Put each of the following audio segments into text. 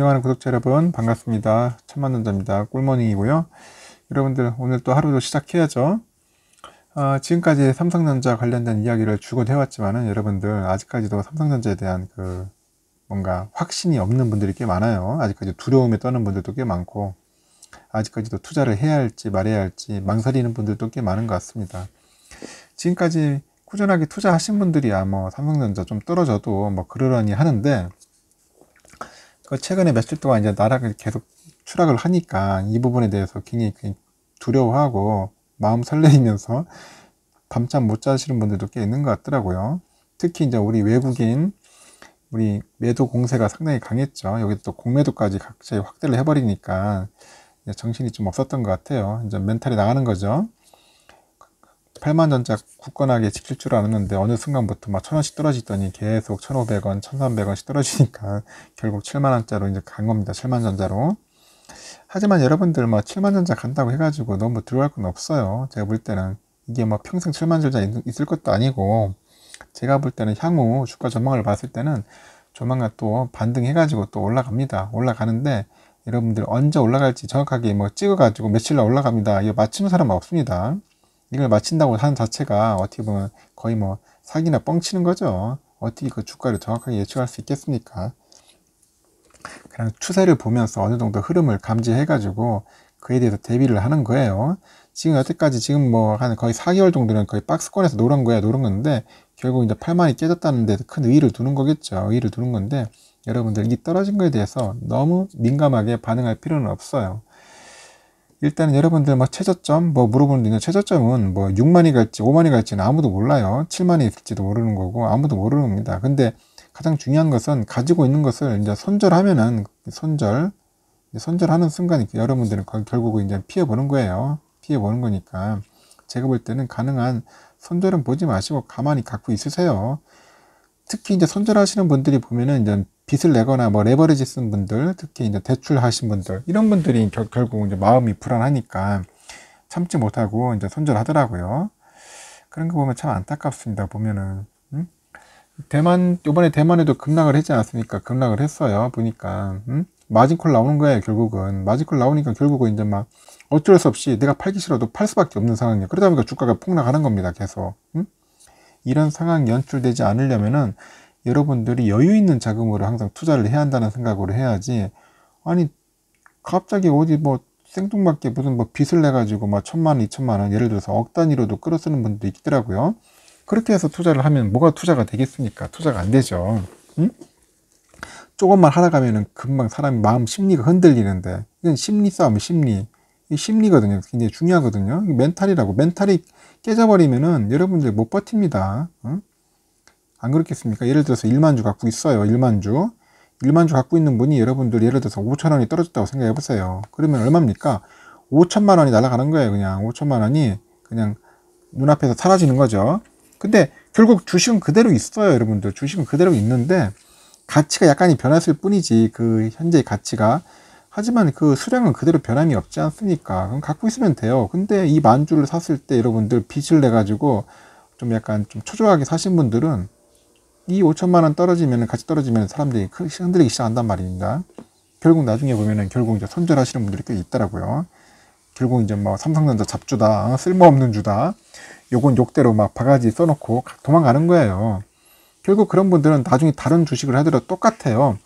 존경하는 구독자 여러분 반갑습니다. 천만남자입니다. 꿀머닝이고요. 여러분들 오늘 또 하루도 시작해야죠. 아, 지금까지 삼성전자 관련된 이야기를 주고 해왔지만은 여러분들 아직까지도 삼성전자에 대한 그 뭔가 확신이 없는 분들이 꽤 많아요. 아직까지 두려움에 떠는 분들도 꽤 많고 아직까지도 투자를 해야 할지 말해야 할지 망설이는 분들도 꽤 많은 것 같습니다. 지금까지 꾸준하게 투자하신 분들이야 뭐 삼성전자 좀 떨어져도 뭐 그러려니 하는데 그 최근에 며칠 동안 이제 나라가 계속 추락을 하니까 이 부분에 대해서 굉장히 그 두려워하고 마음 설레이면서 밤잠 못 자시는 분들도 꽤 있는 것 같더라고요. 특히 이제 우리 외국인 우리 매도 공세가 상당히 강했죠. 여기 또 공매도까지 갑자기 확대를 해버리니까 정신이 좀 없었던 것 같아요. 이제 멘탈이 나가는 거죠. 8만원짜리 굳건하게 지킬 줄 알았는데 어느 순간부터 막 천원씩 떨어지더니 계속 1,500원, 1,300원씩 떨어지니까 결국 7만원짜리로 이제 간 겁니다. 7만전자로. 하지만 여러분들 뭐 7만전자 간다고 해가지고 너무 들어갈 건 없어요. 제가 볼 때는 이게 뭐 평생 7만전자 있을 것도 아니고 제가 볼 때는 향후 주가 전망을 봤을 때는 조만간 또 반등해가지고 또 올라갑니다. 올라가는데 여러분들 언제 올라갈지 정확하게 뭐 찍어가지고 며칠 날 올라갑니다. 이거 맞추는 사람 없습니다. 이걸 마친다고 하는 자체가 어떻게 보면 거의 뭐 사기나 뻥치는 거죠. 어떻게 그 주가를 정확하게 예측할 수 있겠습니까? 그냥 추세를 보면서 어느 정도 흐름을 감지해가지고 그에 대해서 대비를 하는 거예요. 지금 여태까지 지금 뭐 한 거의 4개월 정도는 거의 박스권에서 노란 거야, 노란 건데 결국 이제 8만이 깨졌다는 데큰 의의를 두는 거겠죠. 의의를 두는 건데 여러분들 이 떨어진 거에 대해서 너무 민감하게 반응할 필요는 없어요. 일단은 여러분들 막 뭐 최저점 뭐 물어보는데 최저점은 뭐 6만이 갈지 5만이 갈지는 아무도 몰라요. 7만이 있을지도 모르는 거고 아무도 모르는 겁니다. 근데 가장 중요한 것은 가지고 있는 것을 이제 손절하면은 손절 손절하는 순간 여러분들은 결국은 이제 피해 보는 거예요. 피해 보는 거니까 제가 볼 때는 가능한 손절은 보지 마시고 가만히 갖고 있으세요. 특히 이제 손절하시는 분들이 보면은 이제 빚을 내거나 뭐 레버리지 쓴 분들, 특히 이제 대출하신 분들 이런 분들이 결, 결국 이제 마음이 불안하니까 참지 못하고 이제 손절하더라고요. 그런 거 보면 참 안타깝습니다. 보면은 음? 대만 요번에 대만에도 급락을 했지 않았습니까? 급락을 했어요. 보니까 음? 마진콜 나오는 거예요. 결국은 마진콜 나오니까 결국은 이제 막 어쩔 수 없이 내가 팔기 싫어도 팔 수밖에 없는 상황이에요. 그러다 보니까 주가가 폭락하는 겁니다. 계속. 음? 이런 상황이 연출되지 않으려면은 여러분들이 여유 있는 자금으로 항상 투자를 해야 한다는 생각으로 해야지 아니 갑자기 어디 뭐 생뚱맞게 무슨 뭐 빚을 내가지고 막 천만 원, 이천만 원 예를 들어서 억 단위로도 끌어쓰는 분도 있더라고요. 그렇게 해서 투자를 하면 뭐가 투자가 되겠습니까? 투자가 안 되죠. 응? 조금만 하다 가면은 금방 사람 이 마음 심리가 흔들리는데 이건 심리 싸움이 심리. 심리거든요. 굉장히 중요하거든요. 멘탈이라고. 멘탈이 깨져버리면은 여러분들 못 버팁니다. 응? 안 그렇겠습니까? 예를 들어서 1만 주 갖고 있어요. 1만 주. 1만 주 갖고 있는 분이 여러분들 예를 들어서 5천 원이 떨어졌다고 생각해 보세요. 그러면 얼마입니까? 5천만 원이 날아가는 거예요. 그냥 5천만 원이 그냥 눈앞에서 사라지는 거죠. 근데 결국 주식은 그대로 있어요. 여러분들 주식은 그대로 있는데 가치가 약간이 변했을 뿐이지 그 현재의 가치가 하지만 그 수량은 그대로 변함이 없지 않습니까? 그럼 갖고 있으면 돼요. 근데 이 만주를 샀을 때 여러분들 빚을 내가지고 좀 약간 좀 초조하게 사신 분들은 이 5천만 원 떨어지면 같이 떨어지면 사람들이 흔들리기 시작한단 말입니다. 결국 나중에 보면은 결국 이제 손절하시는 분들이 꽤 있더라고요. 결국 이제 뭐 삼성전자 잡주다, 어, 쓸모없는 주다, 요건 욕대로 막 바가지 써놓고 도망가는 거예요. 결국 그런 분들은 나중에 다른 주식을 하더라도 똑같아요.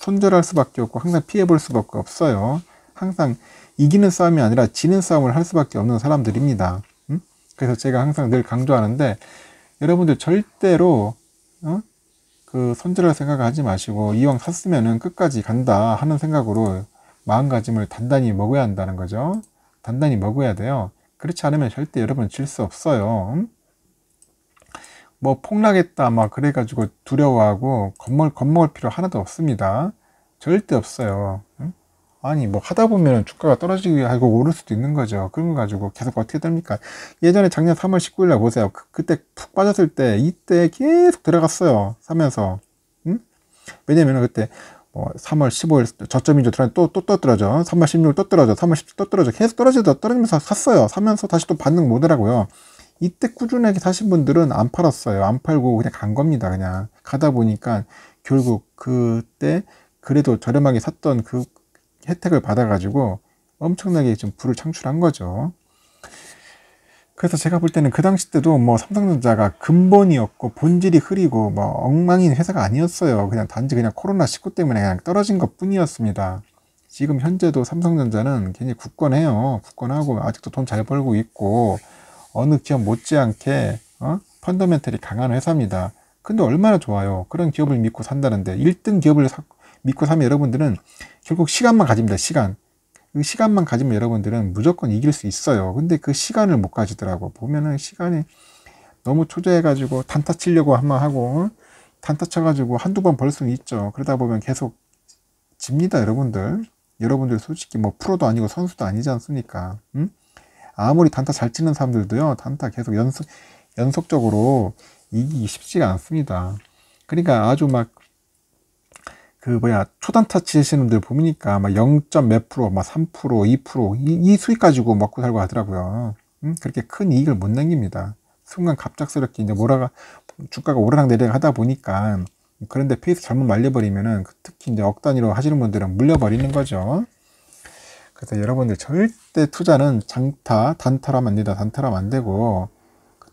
손절할 수밖에 없고 항상 피해볼 수밖에 없어요. 항상 이기는 싸움이 아니라 지는 싸움을 할 수밖에 없는 사람들입니다. 음? 그래서 제가 항상 늘 강조하는데 여러분들 절대로 어? 그 손절할 생각을 하지 마시고 이왕 샀으면은 끝까지 간다 하는 생각으로 마음가짐을 단단히 먹어야 한다는 거죠. 단단히 먹어야 돼요. 그렇지 않으면 절대 여러분 질 수 없어요. 음? 뭐 폭락했다 막 그래가지고 두려워하고 겁먹을, 겁먹을 필요 하나도 없습니다. 절대 없어요. 응? 아니 뭐 하다 보면 주가가 떨어지게 하고 오를 수도 있는 거죠. 그런 거 가지고 계속 어떻게 됩니까? 예전에 작년 3월 19일 날 보세요. 그, 때푹 빠졌을 때 이때 계속 들어갔어요. 사면서 응? 왜냐면 그때 뭐 3월 15일 저점이죠. 또또 또 떨어져. 3월 16일 또 떨어져. 3월 17일 또 떨어져. 계속 떨어지다 떨어지면서 샀어요. 사면서 다시 또 반등 못하라고요. 이때 꾸준하게 사신 분들은 안 팔았어요. 안 팔고 그냥 간 겁니다. 그냥 가다 보니까 결국 그때 그래도 저렴하게 샀던 그 혜택을 받아가지고 엄청나게 지금 부 창출한 거죠. 그래서 제가 볼 때는 그 당시 때도 뭐 삼성전자가 근본이었고 본질이 흐리고 뭐 엉망인 회사가 아니었어요. 그냥 단지 그냥 코로나19 때문에 그냥 떨어진 것 뿐이었습니다. 지금 현재도 삼성전자는 굉장히 굳건해요. 굳건하고 아직도 돈 잘 벌고 있고 어느 기업 못지않게 어? 펀더멘털이 강한 회사입니다. 근데 얼마나 좋아요. 그런 기업을 믿고 산다는데 1등 기업을 샀고 믿고 사면 여러분들은 결국 시간만 가집니다. 시간. 그 시간만 가지면 여러분들은 무조건 이길 수 있어요. 근데 그 시간을 못 가지더라고. 보면은 시간이 너무 초조해가지고 단타 치려고 한번 하고 단타 쳐가지고 한두 번 벌 수는 있죠. 그러다 보면 계속 집니다, 여러분들. 여러분들 솔직히 뭐 프로도 아니고 선수도 아니지 않습니까? 응? 아무리 단타 잘 치는 사람들도요, 단타 계속 연속, 연속적으로 이기기 쉽지가 않습니다. 그러니까 아주 막그 뭐야 초단타 치시는 분들 보니까 막 0.몇 프로, 막 3%, 2%이 이 수익 가지고 먹고 살고 하더라고요. 음? 그렇게 큰 이익을 못 남깁니다. 순간 갑작스럽게 이제 뭐라가 주가가 오르락 내리락 하다 보니까 그런데 페이스 잘못 말려버리면은 그 특히 이제 억 단위로 하시는 분들은 물려버리는 거죠. 그래서 여러분들 절대 투자는 장타, 단타라면 안 된다. 단타라면 안 되고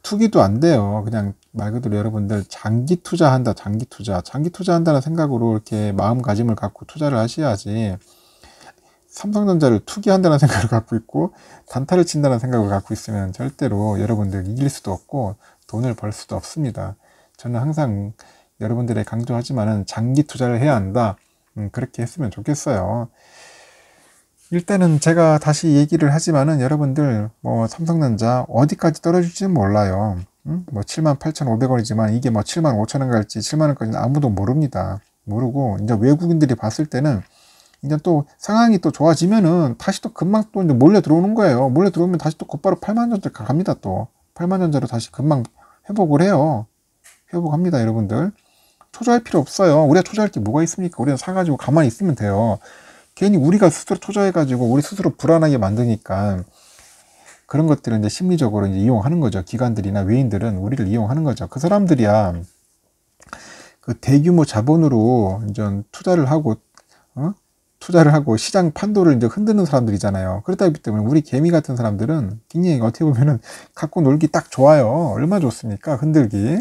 투기도 안 돼요. 그냥 말 그대로 여러분들 장기 투자한다, 장기 투자, 장기 투자한다는 생각으로 이렇게 마음가짐을 갖고 투자를 하셔야지 삼성전자를 투기한다는 생각을 갖고 있고 단타를 친다는 생각을 갖고 있으면 절대로 여러분들 이길 수도 없고 돈을 벌 수도 없습니다. 저는 항상 여러분들의 강조하지만은 장기 투자를 해야 한다. 음, 그렇게 했으면 좋겠어요. 일단은 제가 다시 얘기를 하지만은 여러분들 뭐 삼성전자 어디까지 떨어질지는 몰라요. 음? 뭐 78,500원이지만 이게 뭐 75,000원 갈지 7만원까지는 아무도 모릅니다. 모르고 이제 외국인들이 봤을 때는 이제 또 상황이 또 좋아지면은 다시 또 금방 또 이제 몰려 들어오는 거예요. 몰려 들어오면 다시 또 곧바로 8만 전자 갑니다 또. 8만 전자로 다시 금방 회복을 해요. 회복합니다 여러분들. 초조할 필요 없어요. 우리가 초조할 게 뭐가 있습니까? 우리가 사가지고 가만히 있으면 돼요. 괜히 우리가 스스로 초조해가지고 우리 스스로 불안하게 만드니까 그런 것들은 이제 심리적으로 이제 이용하는 거죠. 기관들이나 외인들은 우리를 이용하는 거죠. 그 사람들이야 그 대규모 자본으로 이제 투자를 하고 어? 투자를 하고 시장 판도를 이제 흔드는 사람들이잖아요. 그렇다 기 때문에 우리 개미 같은 사람들은 굉장히 어떻게 보면은 갖고 놀기 딱 좋아요. 얼마 좋습니까? 흔들기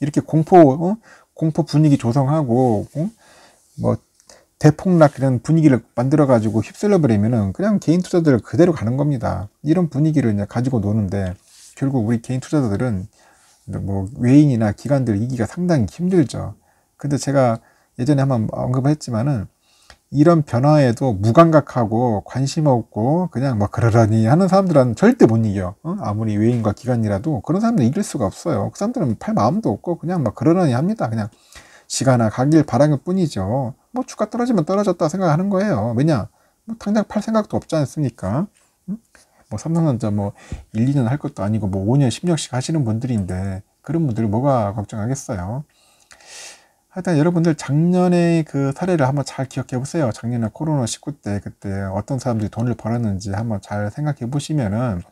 이렇게 공포 어? 공포 분위기 조성하고 어? 뭐 대폭락이라는 분위기를 만들어가지고 휩쓸려버리면은 그냥 개인 투자들 그대로 가는 겁니다. 이런 분위기를 이제 가지고 노는데 결국 우리 개인 투자자들은 뭐 외인이나 기관들 이기가 상당히 힘들죠. 근데 제가 예전에 한번 언급했지만은 이런 변화에도 무감각하고 관심 없고 그냥 막 뭐 그러라니 하는 사람들은 절대 못 이겨. 어? 아무리 외인과 기관이라도 그런 사람들 이길 수가 없어요. 그 사람들은 팔 마음도 없고 그냥 막 뭐 그러라니 합니다. 그냥 지가나 가길 바라는 뿐이죠. 뭐 주가 떨어지면 떨어졌다 생각하는 거예요. 왜냐? 뭐 당장 팔 생각도 없지 않습니까? 음? 뭐 삼성전자 뭐 1, 2년 할 것도 아니고 뭐 5년, 10년씩 하시는 분들인데 그런 분들 뭐가 걱정하겠어요. 하여튼 여러분들 작년에 그 사례를 한번 잘 기억해 보세요. 작년에 코로나 19 때 그때 어떤 사람들이 돈을 벌었는지 한번 잘 생각해 보시면은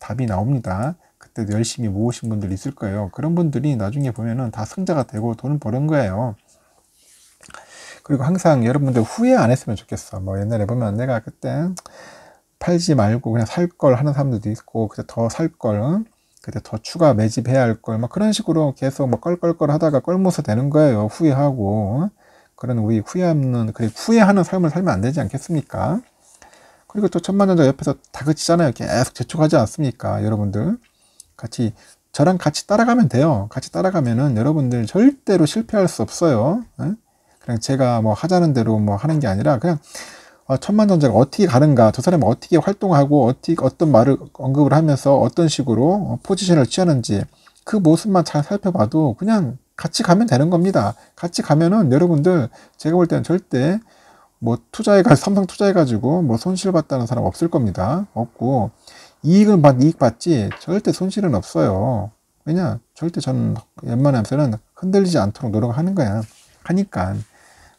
답이 나옵니다. 때도 열심히 모으신 분들 있을 거예요. 그런 분들이 나중에 보면은 다 승자가 되고 돈을 버는 거예요. 그리고 항상 여러분들 후회 안 했으면 좋겠어. 뭐 옛날에 보면 내가 그때 팔지 말고 그냥 살 걸 하는 사람들도 있고 그때 더 살 걸, 응? 그때 더 추가 매집해야 할 걸, 막 그런 식으로 계속 막 뭐 껄껄껄 하다가 껄모서 되는 거예요. 후회하고. 그런 우리 후회 하는 그래, 후회하는 삶을 살면 안 되지 않겠습니까? 그리고 또 천만전자 옆에서 다그치잖아요. 계속 재촉하지 않습니까? 여러분들. 같이 저랑 같이 따라가면 돼요. 같이 따라가면은 여러분들 절대로 실패할 수 없어요. 예? 그냥 제가 뭐 하자는 대로 뭐 하는 게 아니라 그냥 어, 천만전자가 어떻게 가는가, 저 사람이 어떻게 활동하고 어떻게 어떤 말을 언급을 하면서 어떤 식으로 어, 포지션을 취하는지 그 모습만 잘 살펴봐도 그냥 같이 가면 되는 겁니다. 같이 가면은 여러분들 제가 볼 때는 절대 뭐 투자해가 삼성 투자해가지고 뭐 손실 봤다는 사람 없을 겁니다. 없고 이익은 받, 이익 받지 절대 손실은 없어요. 왜냐? 절대 저는 웬만하면서는 흔들리지 않도록 노력하는 거야. 하니까.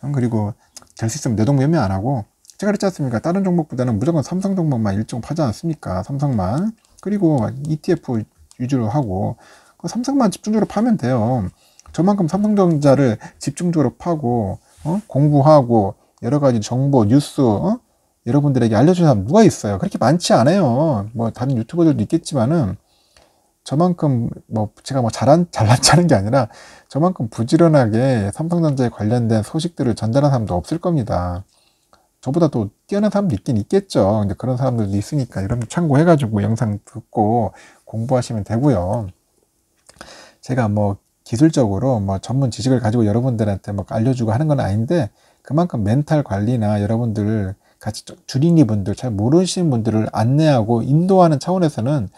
음, 그리고 될 수 있으면 내돈 매매 안 하고 제가 그랬지 않습니까? 다른 종목보다는 무조건 삼성 종목만 일종 파지 않습니까? 삼성만. 그리고 ETF 위주로 하고 그 삼성만 집중적으로 파면 돼요. 저만큼 삼성전자를 집중적으로 파고 어? 공부하고 여러 가지 정보, 뉴스, 어? 여러분들에게 알려준 주 사람 누가 있어요? 그렇게 많지 않아요. 뭐 다른 유튜버들도 있겠지만은 저만큼 뭐 제가 뭐 잘한 잘난 차는 게 아니라 저만큼 부지런하게 삼성전자에 관련된 소식들을 전달한 사람도 없을 겁니다. 저보다 또 뛰어난 사람도 있긴 있겠죠. 근데 그런 사람들도 있으니까 여러분 참고해가지고 영상 듣고 공부하시면 되고요. 제가 뭐 기술적으로 뭐 전문 지식을 가지고 여러분들한테 막 뭐 알려주고 하는 건 아닌데 그만큼 멘탈 관리나 여러분들 같이 주린이 분들 잘 모르시는 분들을 안내하고 인도하는 차원에서는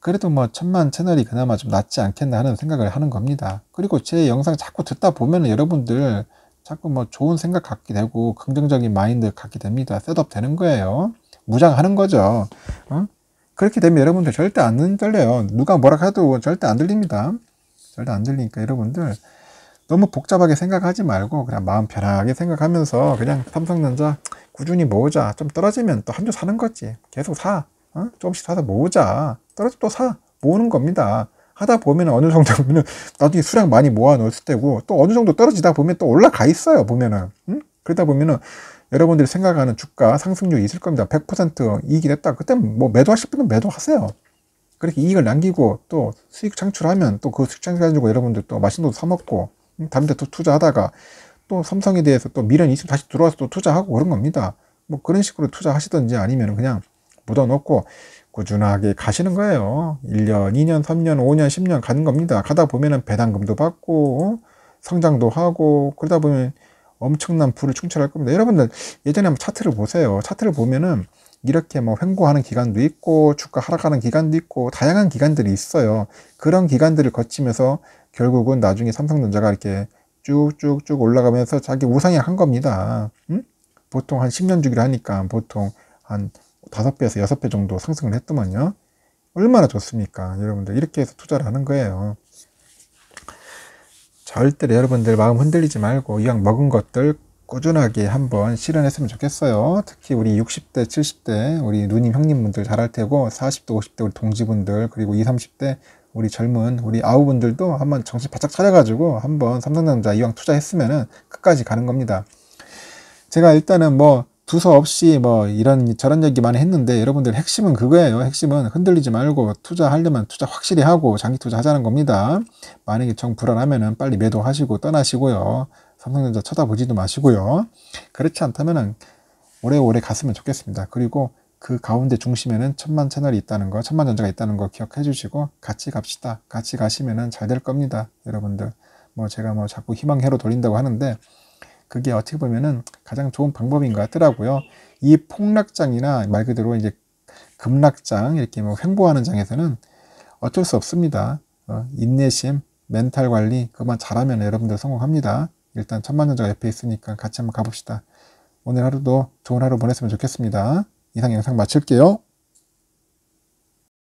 그래도 뭐 천만 채널이 그나마 좀 낫지 않겠나 하는 생각을 하는 겁니다. 그리고 제 영상 자꾸 듣다 보면 여러분들 자꾸 뭐 좋은 생각 갖게 되고 긍정적인 마인드 갖게 됩니다. 셋업 되는 거예요. 무장하는 거죠. 어? 그렇게 되면 여러분들 절대 안 들려요. 누가 뭐라 해도 절대 안 들립니다. 절대 안 들리니까 여러분들 너무 복잡하게 생각하지 말고 그냥 마음 편하게 생각하면서 그냥 삼성전자 꾸준히 모으자. 좀 떨어지면 또 한 주 사는 거지. 계속 사. 어? 조금씩 사서 모으자. 떨어지면 또 사. 모으는 겁니다. 하다 보면 어느 정도 보면 나중에 수량 많이 모아 놓을 때고 또 어느 정도 떨어지다 보면 또 올라가 있어요. 보면은. 응? 그러다 보면은 여러분들이 생각하는 주가 상승률이 있을 겁니다. 100% 이익이 됐다. 그때 뭐 매도하실 분은 매도하세요. 그렇게 이익을 남기고 또 수익 창출하면 또 그 수익 창출가지고 여러분들 또 맛있는 것도 사먹고 다른 데 또 투자하다가 또 삼성에 대해서 또 미련이 있으면 다시 들어와서 또 투자하고 그런 겁니다. 뭐 그런 식으로 투자하시든지 아니면 그냥 묻어놓고 꾸준하게 가시는 거예요. 1년, 2년, 3년, 5년, 10년 가는 겁니다. 가다 보면은 배당금도 받고, 어? 성장도 하고, 그러다 보면 엄청난 부를 충철할 겁니다. 여러분들 예전에 한번 차트를 보세요. 차트를 보면은 이렇게 뭐 횡보하는 기간도 있고 주가 하락하는 기간도 있고 다양한 기간들이 있어요. 그런 기간들을 거치면서 결국은 나중에 삼성전자가 이렇게 쭉쭉쭉 올라가면서 자기 우상향한 겁니다. 응? 보통 한 10년 주기로 하니까 보통 한 5배에서 6배 정도 상승을 했더만요. 얼마나 좋습니까? 여러분들 이렇게 해서 투자를 하는 거예요. 절대로 여러분들 마음 흔들리지 말고 이왕 먹은 것들 꾸준하게 한번 실현했으면 좋겠어요. 특히 우리 60대, 70대 우리 누님, 형님분들 잘할 테고 40대, 50대 우리 동지분들 그리고 20, 30대 우리 젊은 우리 아우분들도 한번 정신 바짝 차려가지고 한번 삼성전자 이왕 투자했으면은 끝까지 가는 겁니다. 제가 일단은 뭐 두서 없이 뭐 이런 저런 얘기 많이 했는데 여러분들 핵심은 그거예요. 핵심은 흔들리지 말고 투자하려면 투자 확실히 하고 장기 투자 하자는 겁니다. 만약에 정 불안하면은 빨리 매도하시고 떠나시고요. 삼성전자 쳐다보지도 마시고요. 그렇지 않다면은 오래오래 갔으면 좋겠습니다. 그리고 그 가운데 중심에는 천만 채널이 있다는 거, 천만 전자가 있다는 거 기억해 주시고 같이 갑시다. 같이 가시면은 잘 될 겁니다. 여러분들. 뭐 제가 뭐 자꾸 희망해로 돌린다고 하는데 그게 어떻게 보면은 가장 좋은 방법인 것 같더라고요. 이 폭락장이나 말 그대로 이제 급락장 이렇게 뭐 횡보하는 장에서는 어쩔 수 없습니다. 어, 인내심, 멘탈 관리 그만 잘하면 여러분들 성공합니다. 일단 천만 전자가 옆에 있으니까 같이 한번 가봅시다. 오늘 하루도 좋은 하루 보냈으면 좋겠습니다. 이상 영상 마칠게요.